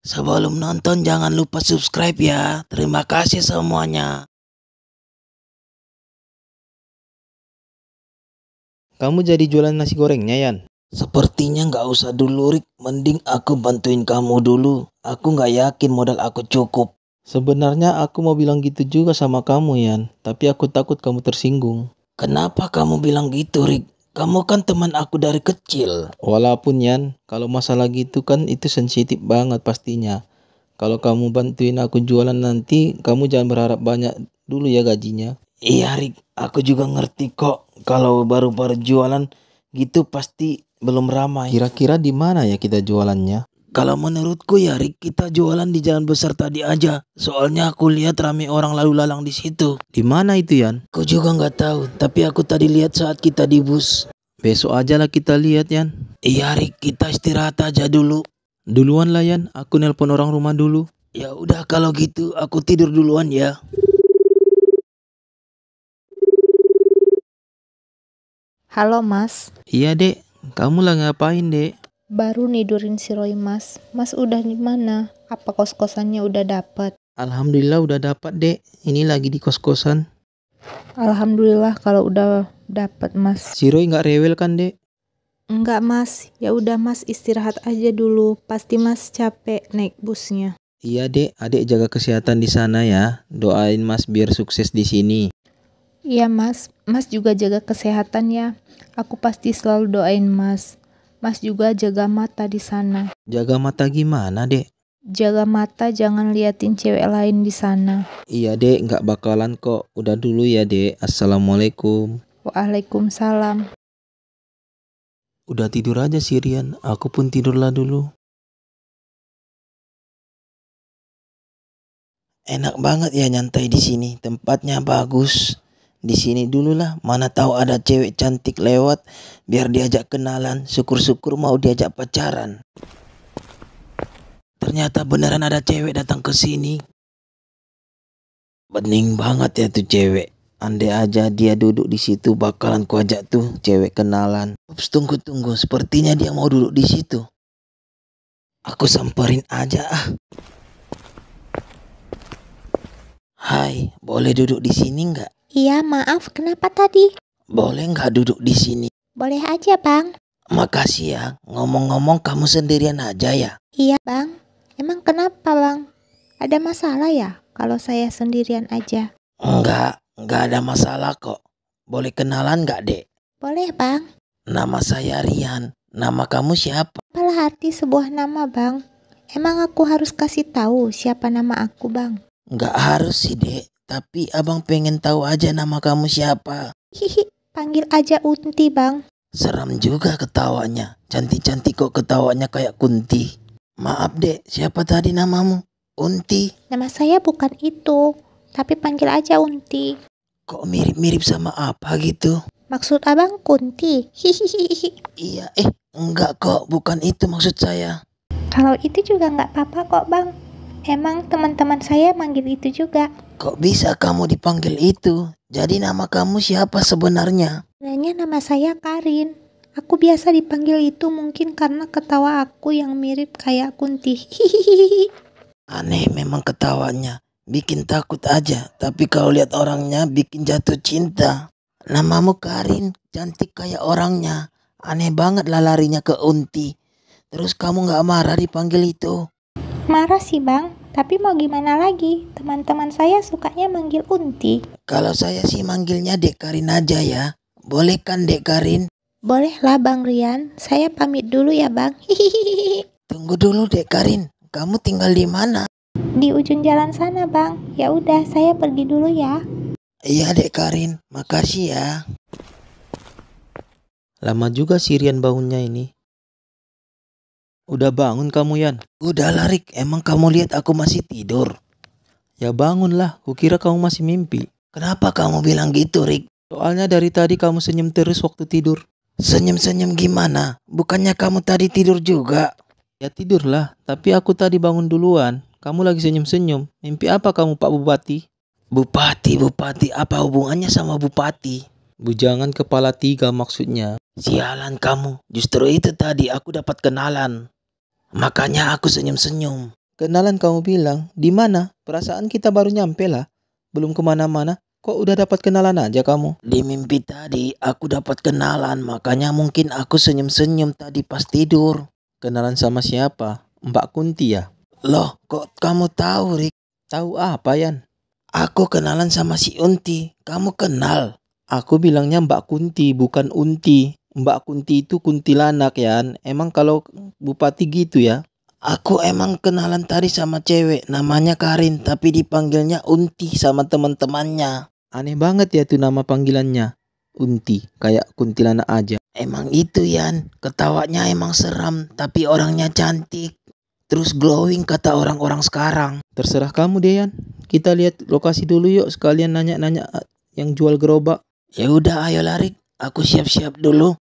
Sebelum nonton jangan lupa subscribe ya. Terima kasih semuanya. Kamu jadi jualan nasi gorengnya, Yan? Sepertinya nggak usah dulu, Rik. Mending aku bantuin kamu dulu. Aku nggak yakin modal aku cukup. Sebenarnya aku mau bilang gitu juga sama kamu, Yan. Tapi aku takut kamu tersinggung. Kenapa kamu bilang gitu, Rik? Kamu kan teman aku dari kecil. Walaupun Yan, kalau masalah gitu kan itu sensitif banget pastinya. Kalau kamu bantuin aku jualan nanti, kamu jangan berharap banyak dulu ya gajinya. Iya Rik, aku juga ngerti kok. Kalau baru-baru jualan gitu pasti belum ramai. Kira-kira di mana ya kita jualannya? Kalau menurutku ya Rick, kita jualan di jalan besar tadi aja. Soalnya aku lihat rame orang lalu lalang di situ. Di mana itu Yan? Aku juga nggak tahu, tapi aku tadi lihat saat kita di bus. Besok aja lah kita lihat Yan. Iya Rick, kita istirahat aja dulu. Duluan lah Yan, aku nelpon orang rumah dulu. Ya udah kalau gitu, aku tidur duluan ya. Halo mas. Iya dek, kamu lah ngapain dek? baru nidurin si Roy Mas. Mas udah di mana? Apa kos-kosannya udah dapat? Alhamdulillah udah dapat, Dek. Ini lagi di kos-kosan. Alhamdulillah kalau udah dapat, Mas. Si Roy nggak rewel kan, Dek? Enggak, Mas. Ya udah, Mas istirahat aja dulu. Pasti Mas capek naik busnya. Iya, Dek. Adik jaga kesehatan di sana ya. Doain Mas biar sukses di sini. Iya, Mas. Mas juga jaga kesehatan ya. Aku pasti selalu doain Mas. Mas juga jaga mata di sana. Jaga mata gimana, Dek? Jaga mata jangan liatin cewek lain di sana. Iya, Dek, nggak bakalan kok. Udah dulu ya, Dek. Assalamualaikum. Waalaikumsalam. Udah tidur aja Sirian. Aku pun tidurlah dulu. Enak banget ya nyantai di sini. Tempatnya bagus di sini dulu lah. Mana tahu ada cewek cantik lewat biar diajak kenalan. Syukur-syukur mau diajak pacaran. Ternyata beneran ada cewek datang ke sini. Bening banget ya tuh cewek. Andai aja dia duduk di situ bakalan kuajak tuh cewek kenalan. Ups, tunggu tunggu, sepertinya dia mau duduk di situ. Aku samperin aja ah. Hai, boleh duduk di sini nggak? Iya, maaf, kenapa tadi? Boleh nggak duduk di sini? Boleh aja, Bang. Makasih ya, ngomong-ngomong kamu sendirian aja ya? Iya, Bang. Emang kenapa, Bang? Ada masalah ya kalau saya sendirian aja? Enggak, enggak ada masalah kok. Boleh kenalan nggak, Dek? Boleh, Bang. Nama saya Rian. Nama kamu siapa? Apalah arti sebuah nama, Bang? Emang aku harus kasih tahu siapa nama aku, Bang? Nggak harus sih, Dek. Tapi abang pengen tahu aja nama kamu siapa. Hihi, panggil aja Unti bang. Seram juga ketawanya. Cantik-cantik kok ketawanya kayak Kunti. Maaf dek, siapa tadi namamu? Unti. Nama saya bukan itu, tapi panggil aja Unti. Kok mirip-mirip sama apa gitu? Maksud abang Kunti. Hihihihi. Iya, eh enggak kok, bukan itu maksud saya. Kalau itu juga nggak apa-apa kok bang. Emang teman-teman saya manggil itu juga. Kok bisa kamu dipanggil itu? Jadi nama kamu siapa sebenarnya? Sebenarnya nama saya Karin. Aku biasa dipanggil itu mungkin karena ketawa aku yang mirip kayak Kunti. Aneh memang ketawanya. Bikin takut aja, tapi kalau lihat orangnya bikin jatuh cinta. Namamu Karin, cantik kayak orangnya. Aneh banget lah larinya ke Unti. Terus kamu gak marah dipanggil itu. Marah sih bang, tapi mau gimana lagi? Teman-teman saya sukanya manggil Unti. Kalau saya sih manggilnya Dek Karin aja ya. Boleh kan Dek Karin? Bolehlah Bang Rian, saya pamit dulu ya Bang. Tunggu dulu Dek Karin, kamu tinggal di mana? Di ujung jalan sana Bang. Ya udah, saya pergi dulu ya. Iya Dek Karin, makasih ya. Lama juga sirian baunya ini. Udah bangun kamu Yan? Udah larik, emang kamu lihat aku masih tidur? Ya bangunlah, kukira kamu masih mimpi. Kenapa kamu bilang gitu, Rick? Soalnya dari tadi kamu senyum terus waktu tidur. Senyum-senyum gimana? Bukannya kamu tadi tidur juga? Ya tidurlah, tapi aku tadi bangun duluan. Kamu lagi senyum-senyum. Mimpi apa kamu Pak Bupati? Bupati, Bupati, apa hubungannya sama Bupati? Bujangan kepala tiga maksudnya. Sialan kamu, justru itu tadi aku dapat kenalan. Makanya aku senyum-senyum. Kenalan kamu bilang, di mana? Perasaan kita baru nyampe lah. Belum kemana-mana. Kok udah dapat kenalan aja kamu? Di mimpi tadi aku dapat kenalan, makanya mungkin aku senyum-senyum tadi pas tidur. Kenalan sama siapa? Mbak Kunti ya? Loh, kok kamu tahu, Rik? Tahu apa, Yan? Aku kenalan sama si Unti. Kamu kenal? Aku bilangnya Mbak Kunti, bukan Unti. Mbak Kunti itu kuntilanak ya. Emang kalau bupati gitu ya. Aku emang kenalan tadi sama cewek namanya Karin tapi dipanggilnya Unti sama teman-temannya. Aneh banget ya tuh nama panggilannya. Unti kayak kuntilanak aja. Emang itu ya, ketawanya emang seram tapi orangnya cantik. Terus glowing kata orang-orang sekarang. Terserah kamu deh Yan. Kita lihat lokasi dulu yuk sekalian nanya-nanya yang jual gerobak. Ya udah ayo lari, aku siap-siap dulu.